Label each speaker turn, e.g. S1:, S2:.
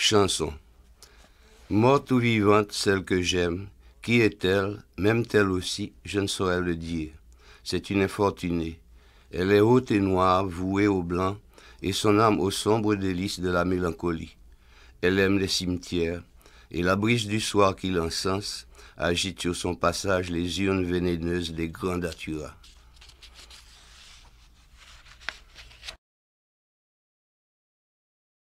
S1: Chanson. Morte ou vivante, celle que j'aime, qui est elle même M'aime-t-elle aussi Je ne saurais le dire. C'est une infortunée. Elle est haute et noire, vouée au blanc, et son âme aux sombres délices de la mélancolie. Elle aime les cimetières, et la brise du soir qui l'encense agite sur son passage les urnes vénéneuses des grands daturas.